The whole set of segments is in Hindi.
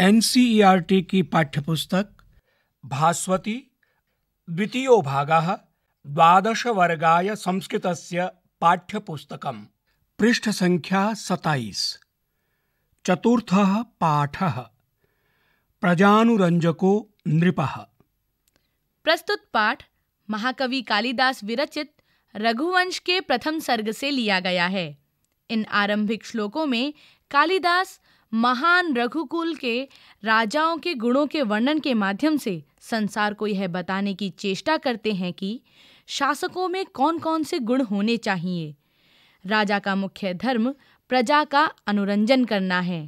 एन की पाठ्यपुस्तक भास्वती द्वितीयो भागः द्वादशवर्गाय संस्कृतस्य पाठ्यपुस्तकं संख्या सताईस चतुर्थ पाठ प्रजानुरञ्जको नृप प्रस्तुत पाठ महाकवि कालिदास विरचित रघुवंश के प्रथम सर्ग से लिया गया है इन आरंभिक श्लोकों में कालिदास महान रघुकुल के राजाओं के गुणों के वर्णन के माध्यम से संसार को यह बताने की चेष्टा करते हैं कि शासकों में कौन कौन से गुण होने चाहिए राजा का मुख्य धर्म प्रजा का अनुरंजन करना है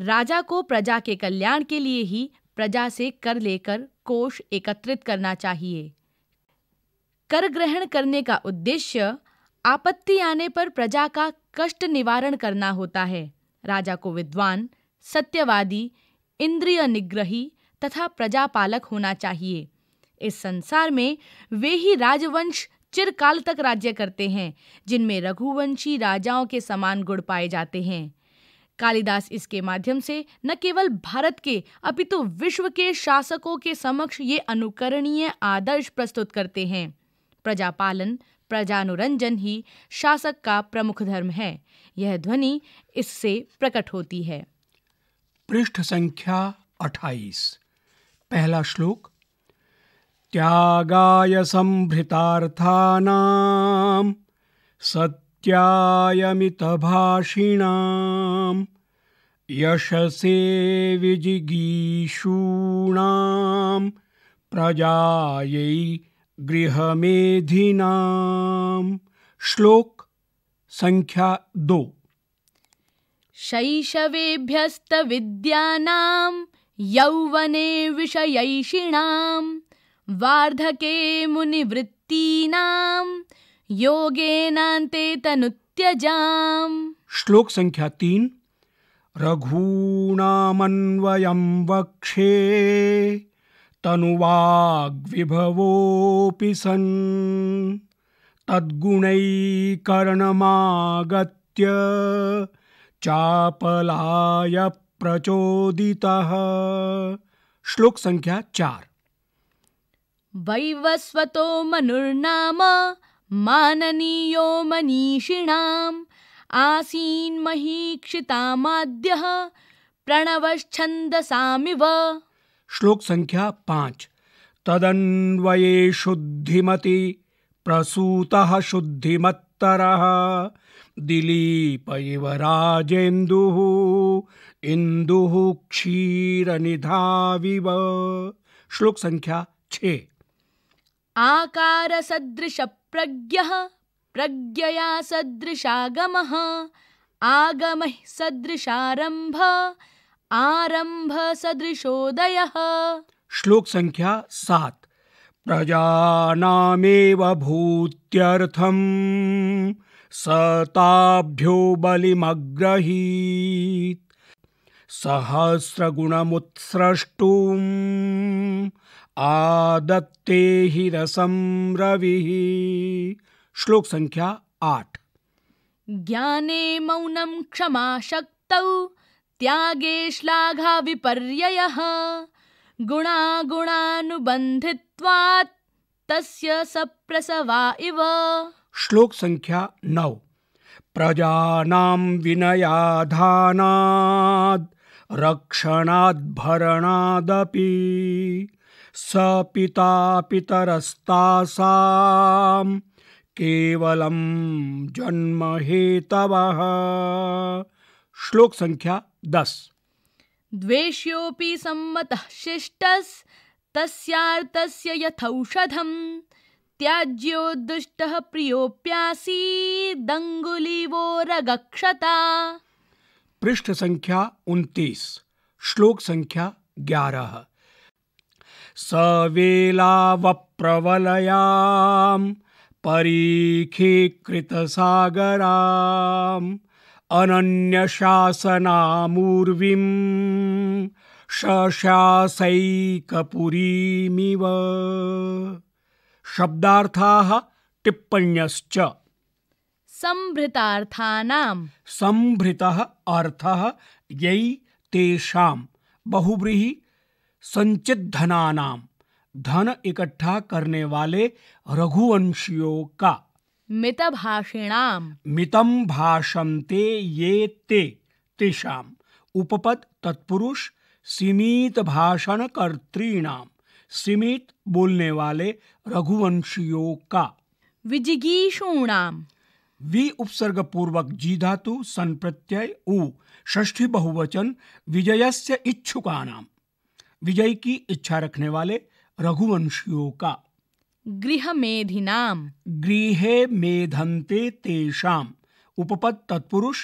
राजा को प्रजा के कल्याण के लिए ही प्रजा से कर लेकर कोष एकत्रित करना चाहिए कर ग्रहण करने का उद्देश्य आपत्ति आने पर प्रजा का कष्ट निवारण करना होता है राजा को विद्वान सत्यवादी इंद्रिय निग्रही तथा प्रजापालक होना चाहिए इस संसार में वे ही राजवंश चिरकाल तक राज्य करते हैं जिनमें रघुवंशी राजाओं के समान गुण पाए जाते हैं कालिदास इसके माध्यम से न केवल भारत के अपितु तो विश्व के शासकों के समक्ष ये अनुकरणीय आदर्श प्रस्तुत करते हैं प्रजापालन प्रजानुरंजन ही शासक का प्रमुख धर्म है यह ध्वनि इससे प्रकट होती है पृष्ठ संख्या 28 पहला श्लोक त्यागाय संभृतार्थानाम सत्यायमित भाषिणाम यशसे विजिगीषूणाम प्रजायै गृहमेधिनाम श्लोक संख्या दो शैशवेभ्यस्त विद्यानाम यौवने विषयैषिणां वार्धके मुनिवृत्तीनां योगेनान्ते तनुत्यजाम श्लोक संख्या तीन रघूणामन्वयं वक्षे तनुवाग्विभवोऽपि सन् तद्गुणैकरणमागत्य चापलाय प्रचोदितः श्लोक संख्या चार वैवस्वतो मनुर्नाम माननीयो मनीषिणाम् आसीन् महीक्षितामाद्यः प्रणवश्छन्दसामिव श्लोक संख्या पाँच तदन्वये शुद्धिमति प्रसूतः शुद्धिमत्तरः दिलीप इव राजेन्दुः इन्दुः क्षीरनिधाविव श्लोक संख्या छे आकार सदृश प्रज्ञः प्रज्ञया सदृशागमः आगमः सदृशारम्भ आरंभ सदृशोदय श्लोक संख्या सात प्रजानामेव भूत्यर्थम् सताभ्यो बलिमग्रहीत् सहस्रगुणमुत्स्रष्टुम् आदत्ते ही रसम रवि श्लोक संख्या आठ ज्ञाने मौनम क्षमा शक्तौ त्यागे श्लाघा विपर्ययः गुणागुणानुबंधित्वात् तस्य सप्रसवा इव श्लोक संख्या नौ प्रजानाम विनयाधानाद रक्षणाद्भरणादपि स पिता पितरस्तासाम् केवलं जन्म हेतव श्लोक संख्या दस द्वेष्योऽपि सम्मतः शिष्टस्तस्यार्थस्य यथौषधम् त्याज्यो दुष्टः प्रियोऽप्यासीदङ्गुलिवो रगक्षता पृष्ठ संख्या उनतीस श्लोक संख्या ग्यारह स वेलावप्रवलयाम् परीखीकृतसागराम् अनन्यशासनामूर्विम् शशासैकपुरीमिव शब्दार्थाः टिप्पण्यश्च सम्भृतार्थानाम् सम्भृतः अर्थः यै तेषाम् बहुव्रीहि संचित धन इकट्ठा करने वाले रघुवंशियों का भाषिणाम मितम भाषन्ते ये ते तेषाम उपपद तत्पुरुष सीमित भाषण कर्तृणाम सीमित बोलने वाले रघुवंशियों का विजिगीषूणाम वि उपसर्ग पूर्वक जी धातु सन प्रत्यय उ षष्ठी बहुवचन विजयस्य इच्छुका विजय की इच्छा रखने वाले रघुवंशियों का गृहमेधिनाम गृह मेधंते तेषाम उपपद तत्पुरुष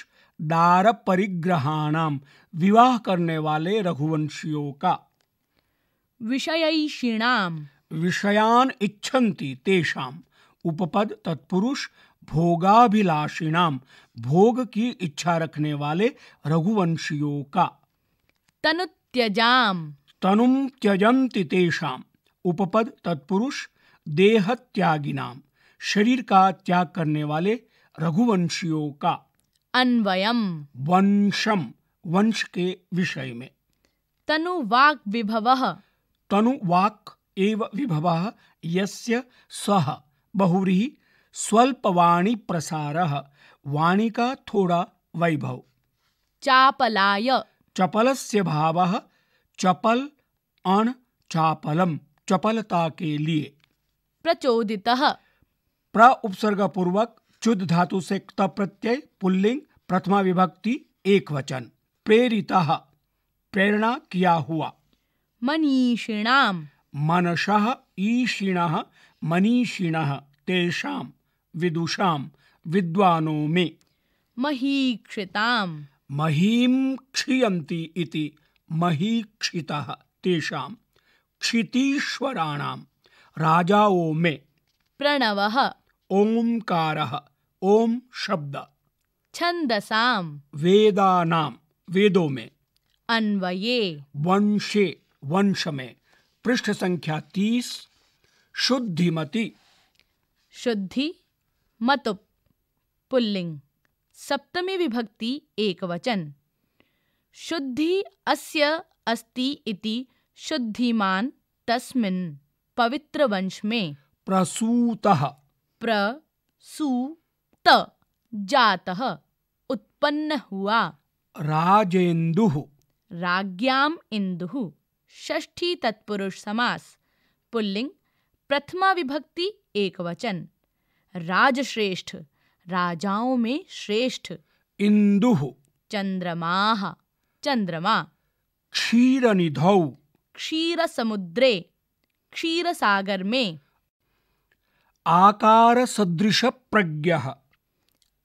दार परिग्रहाणाम विवाह करने वाले रघुवंशियों का विषयीषीणाम विषयान इच्छन्ति तेषाम उपपद तत्पुरुष भोगाभिलाषिणाम भोग की इच्छा रखने वाले रघुवंशियों का तनुत्यजाम तनुम त्यजंति तेषाम उपपद तत्पुरुष देह नाम शरीर का त्याग करने वाले रघुवंशियों का अन्वयम वंशम वंश के विषय में वाक विभव तनुवाक एव विभव यस्य सह बहुरी स्वल्पवाणी प्रसार वाणी का थोड़ा वैभव चापलाय चपलस्य भाव चपल अण चापलम चपलता के लिए प्रचोदित प्र उपसर्ग पूर्वक चुद धातु से क्त प्रत्यय पुल्लिंग प्रथमा विभक्ति एक वचन प्रेरिता प्रेरणा किया हुआ मनीषिणाम मनस ईषिण मनीषिण तेषां विदुषां विद्वानों में महीक्षिताम महीम क्षीयन्ति इति महीक्षितः क्षितीश्वराणाम राजाओं में प्रणव ओंकार ओम शब्द छंदसाम वेदानाम वेदों में अन्वये वंशे वंश में पृष्ठ संख्या तीस शुद्धिमति शुद्धि मतुप पुल्लिंग सप्तमी विभक्ति एक वचन शुद्धि अस्य अस्ति इति शुद्धिमान तस्मिन् पवित्र वंश में प्रसूत प्रसूत जात उत्पन्न हुआ राजेन्दु राज्ञाम इंदु षष्ठी तत्पुरुष समास पुल्लिंग प्रथमा विभक्ति वचन राजश्रेष्ठ राजाओं में श्रेष्ठ इंदु चंद्रमा चंद्रमा क्षीर निध क्षीर समुद्रे क्षीर सागर में आकार सदृश प्रज्ञ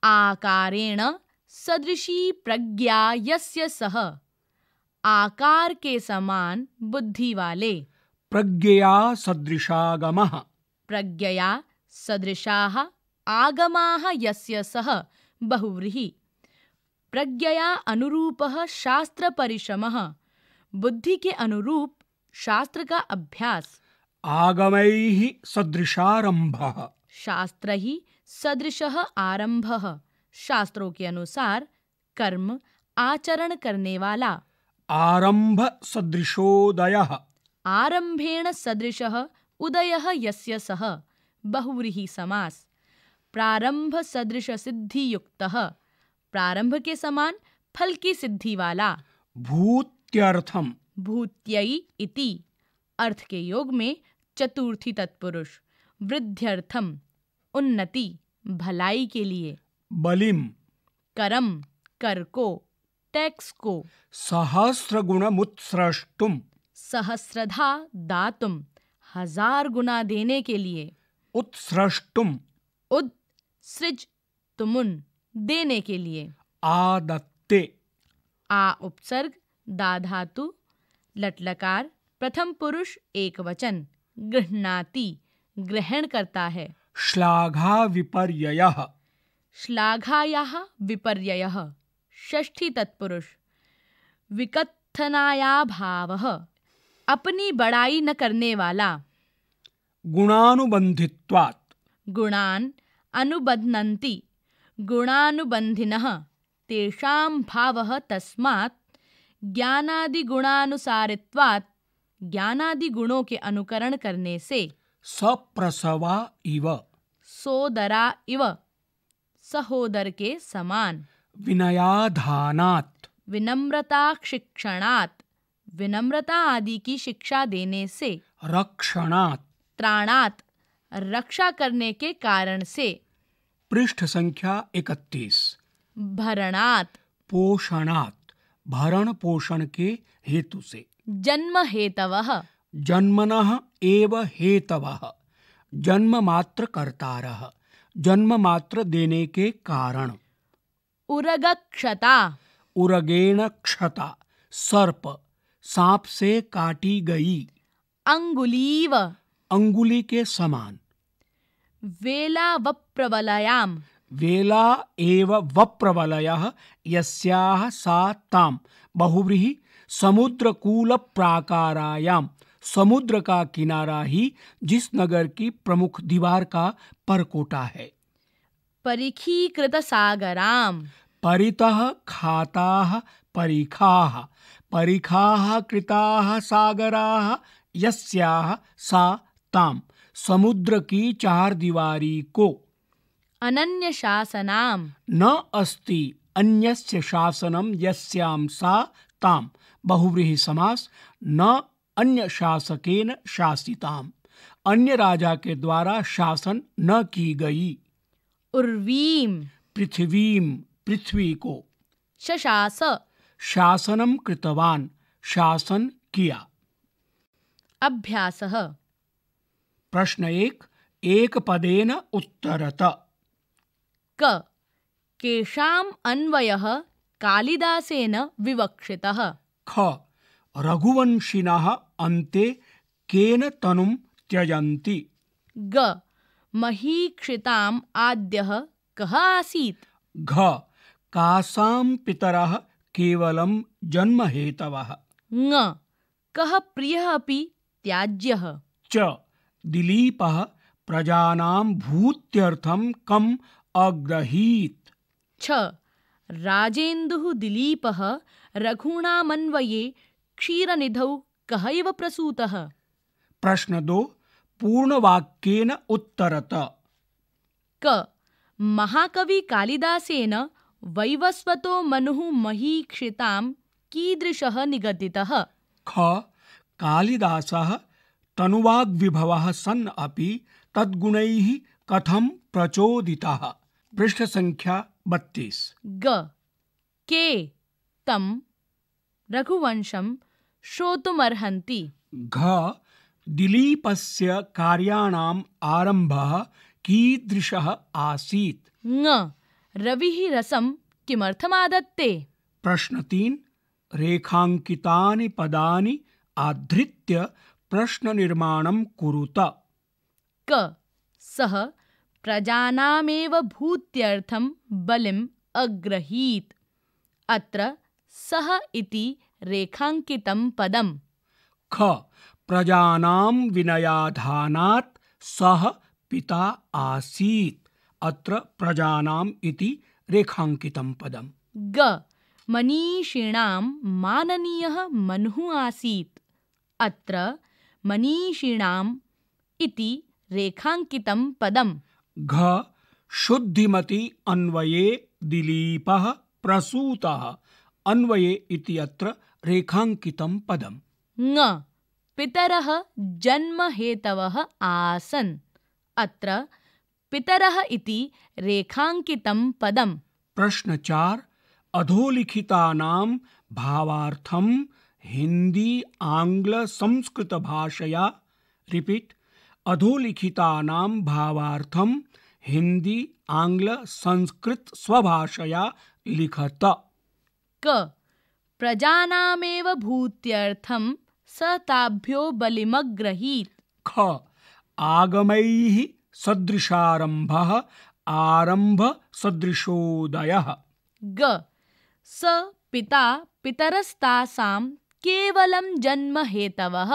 आकारेण सदृशी प्रज्ञा यस्य सह आकार के समान बुद्धि वाले प्रज्ञया सदृशागम प्रज्ञया सदृशा आगमा यस्य सह बहुव्रीहि प्रज्ञया अनुरूप शास्त्र परिश्रम बुद्धि के अनुरूप शास्त्र का अभ्यास आगमैः सदृशारंभः शास्त्र ही सदृशः आरंभ शास्त्रों के अनुसार कर्म आचरण करने वाला आरंभ सदृशोदय आरंभेण सदृश उदय यस्य सह बहुव्रीहि समास प्रारंभ सदृश सिद्धि युक्त प्रारंभ के समान फल की सिद्धि वाला भूत्यर्थम भूत्यई इति अर्थ के योग में चतुर्थी तत्पुरुष वृद्ध्यर्थम उन्नति भलाई के लिए बलिम करम कर को टैक्स को सहस्र गुण मुत्सृष्टुम सहस्रधा दातुम हजार गुना देने के लिए उत्सृष्टुम उद सृज तुमुन देने के लिए आदत्ते आ उपसर्ग दाधातु लटलकार प्रथम पुरुष एक वचन गृहणाति ग्रहण करता है श्लाघा विपर्य श्लाघाया विपर्य षष्ठी तत्पुरुष विकथनाया भाव अपनी बड़ाई न करने वाला गुणानुबंधित्वात् गुणान अनुबध्नन्ति गुणानुबंधिनः तेषां भावः तस्मात् ज्ञानादि गुणानुसारित्वात् ज्ञानादि गुणों के अनुकरण करने से सप्रसवा इव सोदरा इव सहोदर के समान विनयाधानात विनम्रता शिक्षणात विनम्रता आदि की शिक्षा देने से रक्षणात् त्राणात रक्षा करने के कारण से पृष्ठ संख्या इकतीस भरणात् पोषणात् भरण पोषण के हेतु से जन्म हेतव जन्मन एव हेतव जन्म मात्र कर्तारः जन्म मात्र देने के कारण उरग क्षता उरगेण क्षता सर्प सांप से काटी गई अंगुलीव अंगुली के समान वेला वप्रवलयाम वेला एव वप्रवलयः यस्याः सा ताम बहुव्रीहि समुद्रकूल प्राकारायाम समुद्र का किनारा ही जिस नगर की प्रमुख दीवार का परकोटा है परिखीकृत सागराम परित खाता परिखा परिखा कृता सागरा यस्या सा ताम समुद्र की चार दीवारी को अनन्य शासनाम न अस्ति अन्यस्य शासनम यस्याम सा ताम बहुव्रीहि समास न अन्य शासकेन शासिताम अन्य राजा के द्वारा शासन न की गई उर्वीम पृथ्वीम पृथ्वी को शशास शासनम कृतवान शासन किया अभ्यास प्रश्न एक एक पदेन उत्तरत क केशाम अन्वयः कालिदासेन विवक्षितः ख रघुवंशिनः अन्ते केन तनुं त्यजन्ति ग महीक्षिताम् आद्यः कः आसीत् घ कासां पितरः केवलं जन्महेतवः ङ कः प्रियः अपि त्याज्यः च दिलीपः प्रजानां भूत्यर्थं कम् अग्रहीत् छ राजेन्दुः दिलीपः रघूणामन्वये क्षीरनिधौ कः इव प्रसूतः प्रश्न दो पूर्णवाक्येन उत्तरत क महाकवि कालिदासेन वैवस्वतो मनुः महीक्षितां कीदृशः निगदितः ख कालिदासः तनुवाग्विभवः सन् अपि तद्गुणैः कथं प्रचोदितः पृष्ठसङ्ख्या बत्तीस ग के तम रघुवंशम श्रोतुमर्हन्ति घ दिलीपस्य आरंभ कीदृश आसी आसीत् ङ रविः रसं किमर्थमादत्ते प्रश्नतीन् रेखाङ्कितानि पदानि आधृत्य प्रश्ननिर्माणं कुरुत क सः प्रजानामेव भूत्यर्थं बलिम् अग्रहीत् अत्र सः इति रेखाङ्कितं पदम् ख प्रजानां विनयाधानात् सः पिता आसीत् अत्र प्रजानाम् इति रेखाङ्कितं पदम् ग मनीषिणां माननीयः मनुः आसीत् अत्र मनीषिणाम् इति रेखाङ्कितं पदम् घ शुद्धिमति अन्वये दिलीप प्रसूत अन्वये इत्यत्र रेखाङ्कितं पदम् ङ पितरः जन्महेतवः आसन् अत्र पितरः इति रेखाङ्कितं पदम् प्रश्न चार अधोलिखितानां भावार्थं हिन्दी आङ्ग्लसंस्कृतभाषया रिपीट् अधोलिखितानां भावार्थं हिंदी आंग्ल संस्कृत स्वभाषया लिखत क प्रजानामेव भूत्यर्थं स ताभ्यो बलिमग्रहीत् ख आगमैः सदृशारम्भः आरम्भ सदृशोदयः ग स पिता पितरस्तासां केवलं जन्महेतवः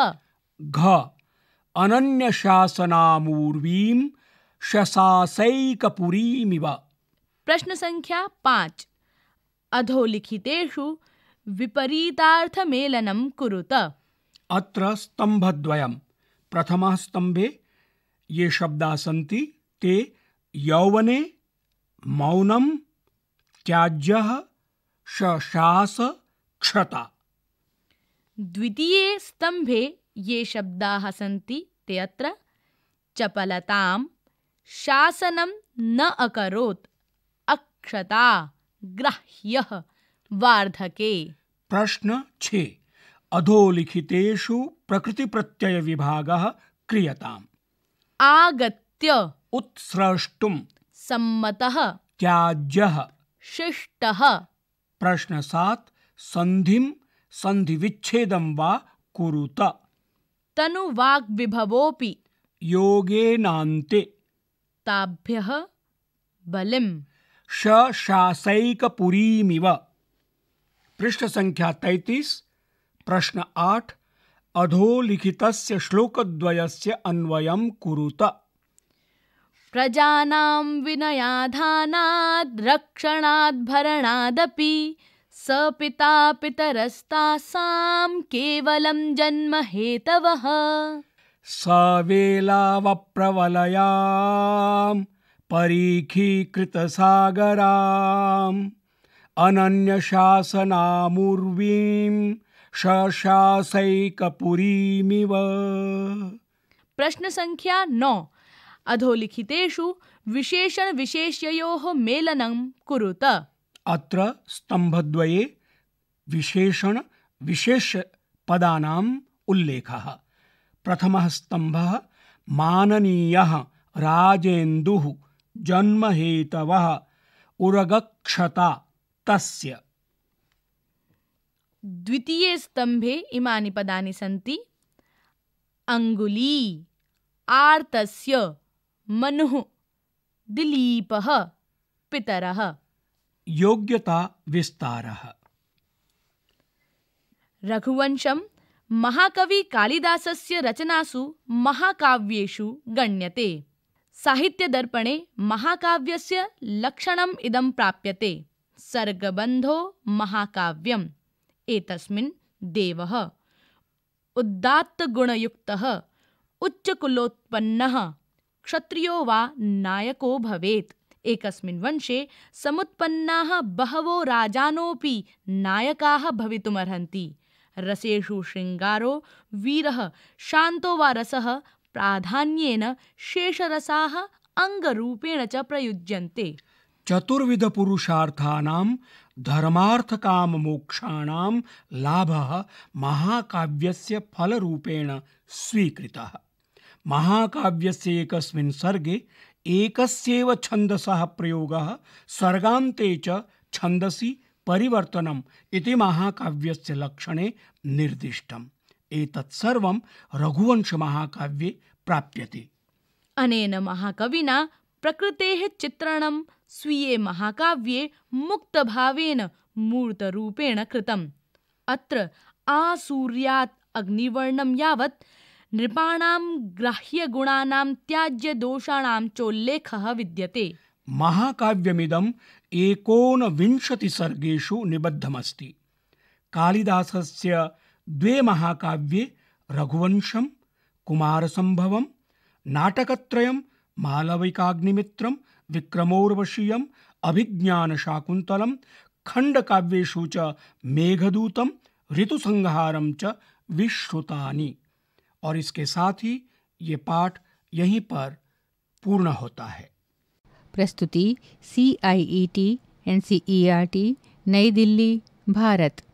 घ अनन्य शासनामूर्वीम शशासैकपुरीमिव प्रश्न संख्या पांच अधोलिखितेषु विपरीतार्थमेलनं कुरुत अत्र स्तंभद्वयम् प्रथमः स्तंभे ये शब्दाः सन्ति ते यौवने मौनं त्याज्यः शशास क्षता द्वितीये स्तंभे ये शब्दाः सन्ति ते अत्र चपलतां शासनं न अकरोत् अक्षता ग्राह्यः वार्धके प्रश्न छे अधोलिखितेषु प्रकृतिप्रत्यय विभागः क्रियताम् आगत्य उत्स्रष्टुं सम्मतः त्याज्यः शिष्टः प्रश्न सात संधिम संधि वा कुरुत तनुवाग्विभवोऽपि योगेनान्ते ताभ्यः बलिम् शशासैकपुरीमिव पृष्ठसङ्ख्या तैतीस् तैतीस प्रश्न आठ अधोलिखितस्य श्लोकद्वयस्य अन्वयं कुरुत प्रजानां विनयाधानाद् रक्षणाद्भरणादपि सपिता पितरस्तासां केवलं जन्म हेतवः सावेलावप्रवलयां परीखीकृतसागराम् अनन्यशासनामुर्वीं शशासैकपुरीमिव प्रश्न संख्या नौ अधोलिखितेषु विशेषण विशेष्ययोः मेलनं कुरुत अत्र स्तम्भद्वये विशेषणविशेषपदानाम् उल्लेखः प्रथमः स्तम्भः माननीयः राजेन्दुः जन्महेतवः उरगक्षता तस्य द्वितीये स्तम्भे इमानि पदानि सन्ति अङ्गुली आर्तस्य मनुः दिलीपः पितरः योग्यता विस्तारः रघुवंशं महाकवि कालिदासस्य रचनासु महाकाव्येषु गण्यते साहित्यदर्पणे महाकाव्यस्य लक्षणम् इदं प्राप्यते सर्गबन्धो महाकाव्यम् एतस्मिन् देवः उदात्तगुणयुक्तः उच्चकुलोत्पन्नः क्षत्रियो वा नायको भवेत् एकस्मिन् वंशे समुत्पन्नाः बहवो राजानोऽपि नायकाः भवितुमर्हन्ति रसेषु शृङ्गारो वीरः शान्तो वा रसः प्राधान्येन शेषरसाः अङ्गरूपेण च प्रयुज्यन्ते चतुर्विधपुरुषार्थानां धर्मार्थकाममोक्षाणां लाभः महाकाव्यस्य फलरूपेण स्वीकृतः महाकाव्यस्य एकस्मिन् सर्गे एक छन्दसः प्रयोगः सर्गान्ते च छन्दसि परिवर्तनम् इति महाकाव्यस्य लक्षणे निर्दिष्टम् एतत् सर्वं रघुवंशमहाकाव्ये प्राप्यते अनेन महाकविना प्रकृतेः चित्रणं स्वीये महाकाव्ये मुक्तभावेन मूर्तरूपेण कृतम् अत्र आसूर्यात् अग्निवर्णं यावत् ग्राह्य नृपाणां त्याज्य त्याज्यदोषाणां चोल्लेख विद्यते महाकाव्यमिदम् एकोनविंशतिसर्गेषु निबद्धमस्ति कालिदासस्य द्वे महाकाव्ये रघुवंशं कुमारसम्भवं नाटकत्रयं मालविकाग्निमित्रं विक्रमोर्वशीयम् अभिज्ञानशाकुन्तलं खण्डकाव्येषु च मेघदूतम ऋतुसंहारम च विश्रुतानि और इसके साथ ही ये पाठ यहीं पर पूर्ण होता है प्रस्तुति C I E T N C E R T New Delhi Bharat